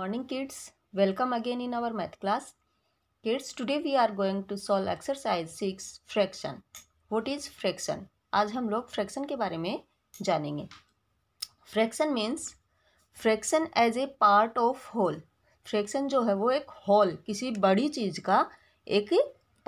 morning kids welcome again in our math class kids today we are going to solve exercise 6 fraction what is fraction आज हम लोग fraction के बारे में जानेंगे fraction means fraction as a part of whole fraction जो है वो एक होल किसी बड़ी चीज़ का एक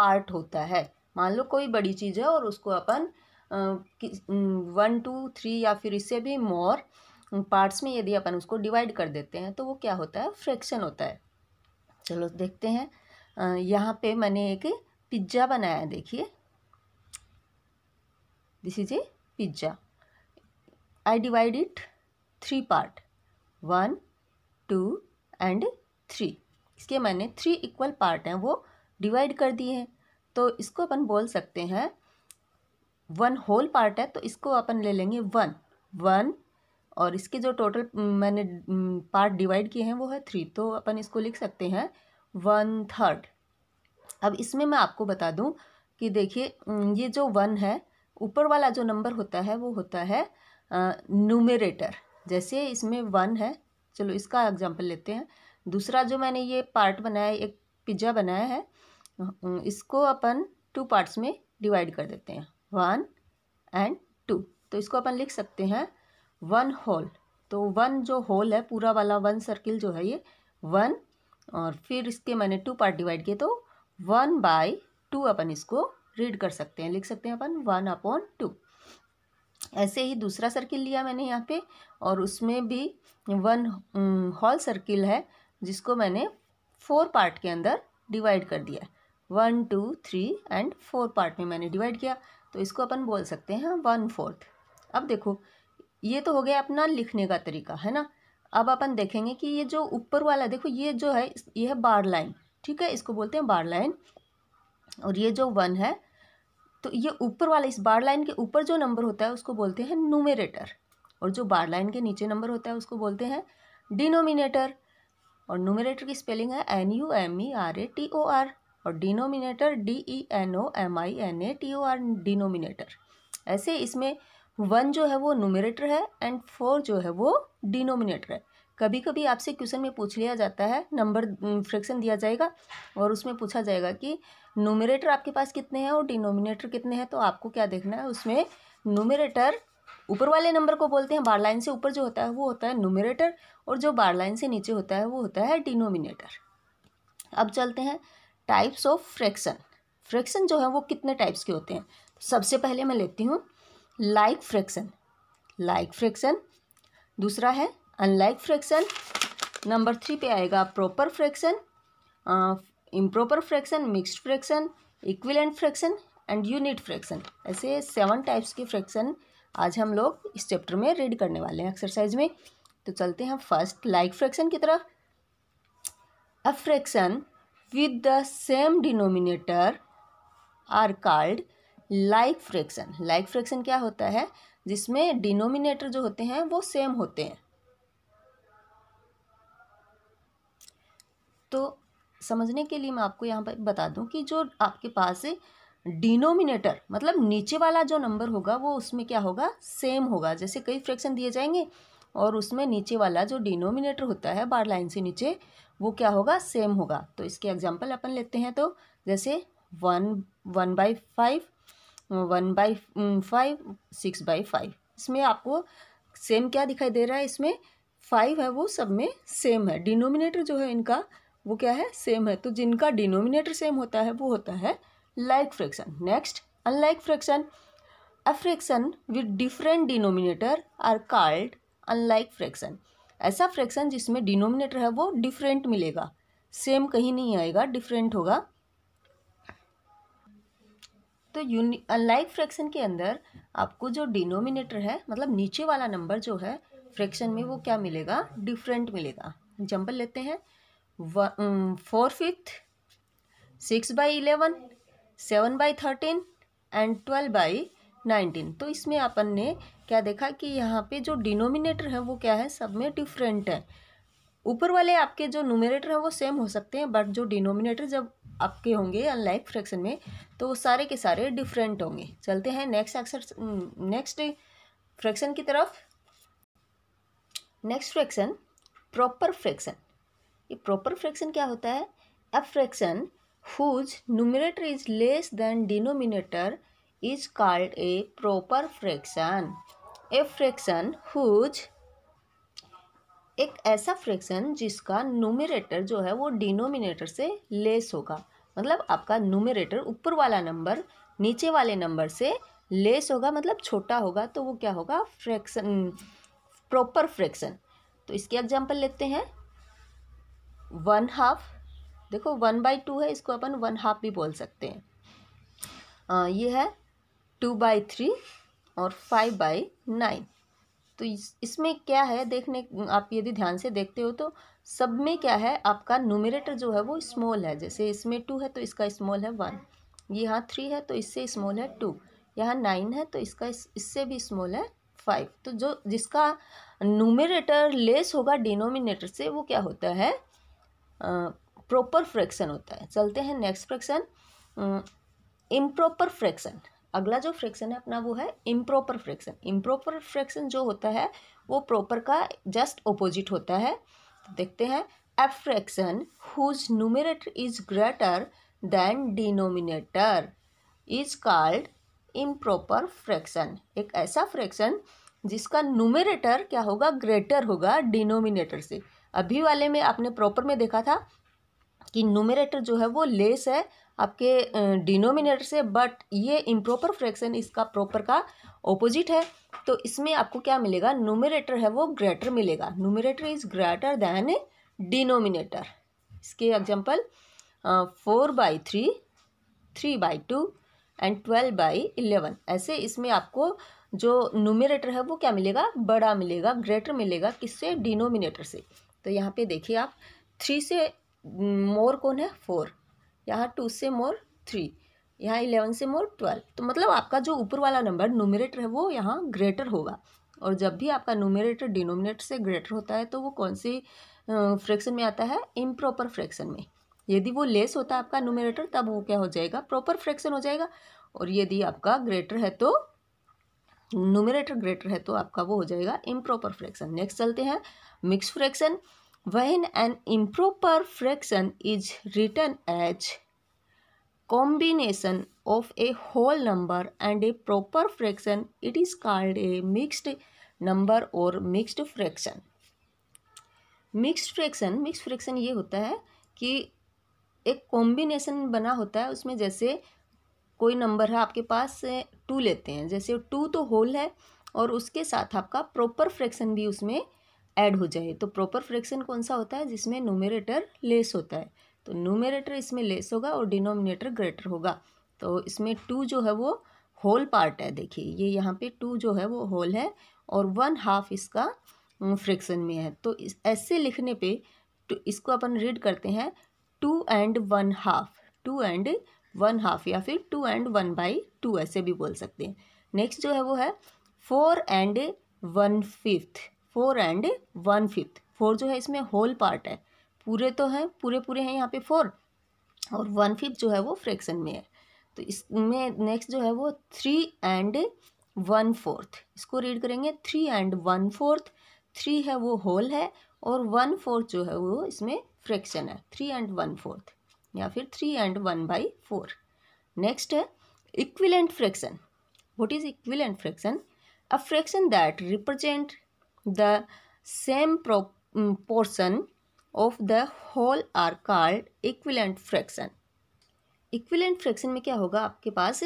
पार्ट होता है मान लो कोई बड़ी चीज़ है और उसको अपन वन टू थ्री या फिर इससे भी मोर पार्ट्स में यदि अपन उसको डिवाइड कर देते हैं तो वो क्या होता है फ्रैक्शन होता है चलो देखते हैं यहाँ पे मैंने एक पिज्ज़ा बनाया है देखिए this is a pizza I divide it three part one two and three इसके मैंने थ्री इक्वल पार्ट हैं वो डिवाइड कर दिए हैं तो इसको अपन बोल सकते हैं वन होल पार्ट है तो इसको अपन ले लेंगे वन वन और इसके जो टोटल मैंने पार्ट डिवाइड किए हैं वो है थ्री तो अपन इसको लिख सकते हैं वन थर्ड अब इसमें मैं आपको बता दूं कि देखिए ये जो वन है ऊपर वाला जो नंबर होता है वो होता है न्यूमेरेटर जैसे इसमें वन है चलो इसका एग्जांपल लेते हैं दूसरा जो मैंने ये पार्ट बनाया एक पिज्ज़ा बनाया है इसको अपन टू पार्ट्स में डिवाइड कर देते हैं वन एंड टू तो इसको अपन लिख सकते हैं वन होल तो वन जो होल है पूरा वाला वन सर्किल जो है ये वन और फिर इसके मैंने टू पार्ट डिवाइड किए तो वन बाय टू अपन इसको रीड कर सकते हैं लिख सकते हैं अपन वन अपॉन टू ऐसे ही दूसरा सर्किल लिया मैंने यहाँ पे और उसमें भी वन हॉल सर्किल है जिसको मैंने फोर पार्ट के अंदर डिवाइड कर दिया one two three and four part में मैंने डिवाइड किया तो इसको अपन बोल सकते हैं वन फोर्थ अब देखो ये तो हो गया अपना लिखने का तरीका है ना अब अपन देखेंगे कि ये जो ऊपर वाला देखो ये जो है ये है बार लाइन ठीक है इसको बोलते हैं बार लाइन और ये जो वन है तो ये ऊपर वाला इस बार लाइन के ऊपर जो नंबर होता है उसको बोलते हैं नूमेरेटर और जो बार लाइन के नीचे नंबर होता है उसको बोलते हैं डिनोमिनेटर और नूमेरेटर की स्पेलिंग है N U M E R A T O R और denominator D E N O M I N A T O R denominator ऐसे इसमें वन जो है वो नोमिनेटर है एंड फोर जो है वो डिनोमिनेटर है कभी कभी आपसे क्वेश्चन में पूछ लिया जाता है नंबर फ्रैक्शन दिया जाएगा और उसमें पूछा जाएगा कि नोमिनेटर आपके पास कितने हैं और डिनोमिनेटर कितने हैं तो आपको क्या देखना है उसमें नोमिनेटर ऊपर वाले नंबर को बोलते हैं बार लाइन से ऊपर जो होता है वो होता है नोमिनेटर और जो बार लाइन से नीचे होता है वो होता है डिनोमिनेटर अब चलते हैं टाइप्स ऑफ फ्रैक्शन फ्रैक्शन जो है वो कितने टाइप्स के होते हैं सबसे पहले मैं लेती हूँ लाइक फ्रैक्शन लाइक फ्रैक्शन दूसरा है अनलाइक फ्रैक्शन नंबर थ्री पे आएगा proper fraction improper fraction mixed fraction equivalent fraction and unit fraction ऐसे सेवन टाइप्स के फ्रैक्शन आज हम लोग इस चैप्टर में रीड करने वाले हैं एक्सरसाइज में तो चलते हैं फर्स्ट लाइक फ्रैक्शन की तरफ a fraction with the same denominator are called like fraction like fraction क्या होता है जिसमें डिनोमिनेटर जो होते हैं वो सेम होते हैं तो समझने के लिए मैं आपको यहाँ पर बता दूँ कि जो आपके पास डिनोमिनेटर मतलब नीचे वाला जो नंबर होगा वो उसमें क्या होगा सेम होगा जैसे कई फ्रैक्शन दिए जाएंगे और उसमें नीचे वाला जो डिनोमिनेटर होता है बार लाइन से नीचे वो क्या होगा सेम होगा तो इसके एग्जाम्पल अपन लेते हैं तो जैसे one one by five one by five six by five इसमें आपको सेम क्या दिखाई दे रहा है इसमें फाइव है वो सब में सेम है डिनोमिनेटर जो है इनका वो क्या है सेम है तो जिनका डिनोमिनेटर सेम होता है वो होता है like fraction next unlike fraction a fraction with different denominator are called unlike fraction ऐसा फ्रैक्शन जिसमें डिनोमिनेटर है वो डिफरेंट मिलेगा सेम कहीं नहीं आएगा डिफरेंट होगा तो यूनिक अनलाइक फ्रैक्शन के अंदर आपको जो डिनोमिनेटर है मतलब नीचे वाला नंबर जो है फ्रैक्शन में वो क्या मिलेगा डिफरेंट मिलेगा एग्जाम्पल लेते हैं four fifth six by eleven seven by thirteen and twelve by nineteen तो इसमें अपन ने क्या देखा कि यहाँ पे जो डिनोमिनेटर है वो क्या है सब में डिफरेंट है ऊपर वाले आपके जो नोमिनेटर हैं वो सेम हो सकते हैं बट जो डिनोमिनेटर जब आपके होंगे अनलाइक फ्रैक्शन में तो सारे के सारे डिफरेंट होंगे चलते हैं नेक्स्ट एक्सर नेक्स्ट फ्रैक्शन की तरफ नेक्स्ट फ्रैक्शन प्रॉपर फ्रैक्शन ये प्रॉपर फ्रैक्शन क्या होता है a fraction whose numerator is less than denominator is called a proper fraction a fraction whose एक ऐसा फ्रैक्शन जिसका नोमिनेटर जो है वो डिनोमिनेटर से लेस होगा मतलब आपका नोमिनेटर ऊपर वाला नंबर नीचे वाले नंबर से लेस होगा मतलब छोटा होगा तो वो क्या होगा फ्रैक्शन प्रॉपर फ्रैक्शन तो इसके एग्जाम्पल लेते हैं वन हाफ देखो वन बाई टू है इसको अपन वन हाफ भी बोल सकते हैं आ, ये है टू बाई थ्री और फाइव बाई नाइन तो इस इसमें क्या है देखने आप यदि ध्यान से देखते हो तो सब में क्या है आपका नोमिनेटर जो है वो स्मॉल है जैसे इसमें टू है तो इसका स्मॉल है वन ये यहाँ थ्री है तो इससे स्मॉल है टू यहाँ नाइन है तो इसका इस, इससे भी स्मॉल है फाइव तो जो जिसका नोमिनेटर लेस होगा डिनोमिनेटर से वो क्या होता है प्रॉपर फ्रैक्शन होता है चलते हैं नेक्स्ट फ्रैक्शन इम्प्रॉपर फ्रैक्शन अगला जो फ्रैक्शन है अपना वो है इम्प्रॉपर फ्रैक्शन इम्प्रॉपर फ्रैक्शन जो होता है वो प्रॉपर का जस्ट ऑपोजिट होता है तो देखते हैं a fraction whose numerator is greater than denominator is called improper fraction एक ऐसा फ्रैक्शन जिसका नूमिनेटर क्या होगा ग्रेटर होगा डिनोमिनेटर से अभी वाले में आपने प्रॉपर में देखा था कि नोमिनेटर जो है वो लेस है आपके डिनोमिनेटर से बट ये इम्प्रॉपर फ्रैक्शन इसका प्रॉपर का ऑपोजिट है तो इसमें आपको क्या मिलेगा नोमिनेटर है वो ग्रेटर मिलेगा numerator is greater than denominator इसके example four by three three by two and twelve by eleven ऐसे इसमें आपको जो नोमिनेटर है वो क्या मिलेगा बड़ा मिलेगा ग्रेटर मिलेगा किससे डिनोमिनेटर से तो यहाँ पे देखिए आप थ्री से मोर कौन है फोर यहाँ टू से मोर थ्री यहाँ इलेवन से मोर ट्वेल्व तो मतलब आपका जो ऊपर वाला नंबर नोमिनेटर है वो यहाँ ग्रेटर होगा और जब भी आपका नोमिनेटर डिनोमिनेटर से ग्रेटर होता है तो वो कौन सी फ्रैक्शन में आता है इम्प्रॉपर फ्रैक्शन में यदि वो लेस होता है आपका नोमिनेटर तब वो क्या हो जाएगा प्रॉपर फ्रैक्शन हो जाएगा और यदि आपका ग्रेटर है तो नोमिनेटर ग्रेटर है तो आपका वो हो जाएगा इम्प्रॉपर फ्रैक्शन नेक्स्ट चलते हैं mix fraction when an improper fraction is written as combination of a whole number and a proper fraction it is called a mixed number or mixed fraction mixed fraction mix fraction ये होता है कि एक combination बना होता है उसमें जैसे कोई नंबर है आपके पास टू लेते हैं जैसे टू तो होल है और उसके साथ आपका प्रॉपर फ्रैक्शन भी उसमें ऐड हो जाए तो प्रॉपर फ्रैक्शन कौन सा होता है जिसमें नोमिनेटर लेस होता है तो नोमिनेटर इसमें लेस होगा और डिनोमिनेटर ग्रेटर होगा तो इसमें टू जो है वो होल पार्ट है देखिए ये यहाँ पे टू जो है वो होल है और वन हाफ इसका फ्रैक्शन में है तो इस ऐसे लिखने पे तो इसको अपन रीड करते हैं two and one half two and one half या फिर two and one by two ऐसे भी बोल सकते हैं नेक्स्ट जो है वो है four and one fifth four and one fifth four जो है इसमें होल पार्ट है पूरे तो हैं पूरे पूरे हैं यहाँ पे फोर और वन फिफ्थ जो है वो फ्रैक्शन में है तो इसमें नेक्स्ट जो है वो थ्री एंड वन फोर्थ इसको रीड करेंगे three and one fourth three है वो होल है और वन फोर्थ जो है वो इसमें फ्रैक्शन है थ्री एंड वन फोर्थ या फिर three and one by four next है equivalent fraction what is equivalent fraction a fraction that represent The same portion of the whole are called equivalent fraction equivalent fraction में क्या होगा आपके पास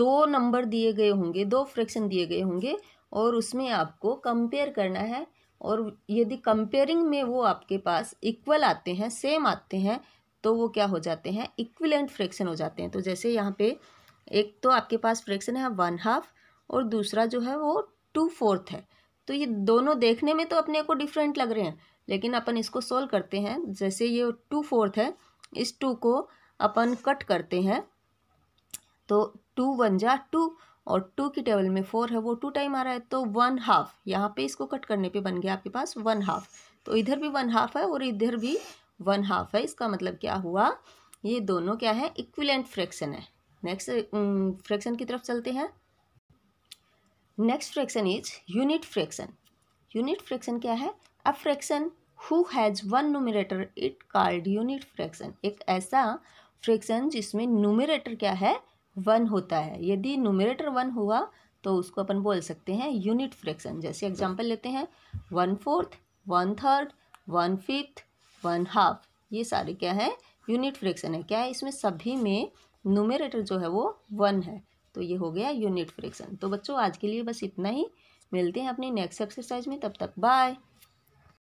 दो number दिए गए होंगे दो फ्रैक्शन दिए गए होंगे और उसमें आपको कंपेयर करना है और यदि कंपेयरिंग में वो आपके पास इक्वल आते हैं सेम आते हैं तो वो क्या हो जाते हैं इक्विलेंट फ्रैक्शन हो जाते हैं तो जैसे यहाँ पे एक तो आपके पास फ्रैक्शन है वन हाफ और दूसरा जो है वो टू फोर्थ है तो ये दोनों देखने में तो अपने को डिफरेंट लग रहे हैं लेकिन अपन इसको सोल्व करते हैं जैसे ये टू फोर्थ है इस टू को अपन कट करते हैं तो टू वन जा टू और टू की टेबल में फोर है वो टू टाइम आ रहा है तो वन हाफ यहाँ पे इसको कट करने पे बन गया आपके पास वन हाफ तो इधर भी वन हाफ है और इधर भी वन हाफ है इसका मतलब क्या हुआ ये दोनों क्या है इक्विलेंट फ्रैक्शन है नेक्स्ट फ्रैक्शन की तरफ चलते हैं next fraction is unit fraction unit fraction क्या है a fraction who has one numerator it called unit fraction एक ऐसा फ्रैक्शन जिसमें नोमिनेटर क्या है वन होता है यदि नोमिनेटर वन हुआ तो उसको अपन बोल सकते हैं यूनिट फ्रैक्शन जैसे एग्जांपल लेते हैं one fourth one third one fifth one half ये सारे क्या है यूनिट फ्रैक्शन है क्या है इसमें सभी में नोमिनेटर जो है वो वन है तो ये हो गया यूनिट फ्रिक्शन तो बच्चों आज के लिए बस इतना ही मिलते हैं अपनी नेक्स्ट एक्सरसाइज में तब तक बाय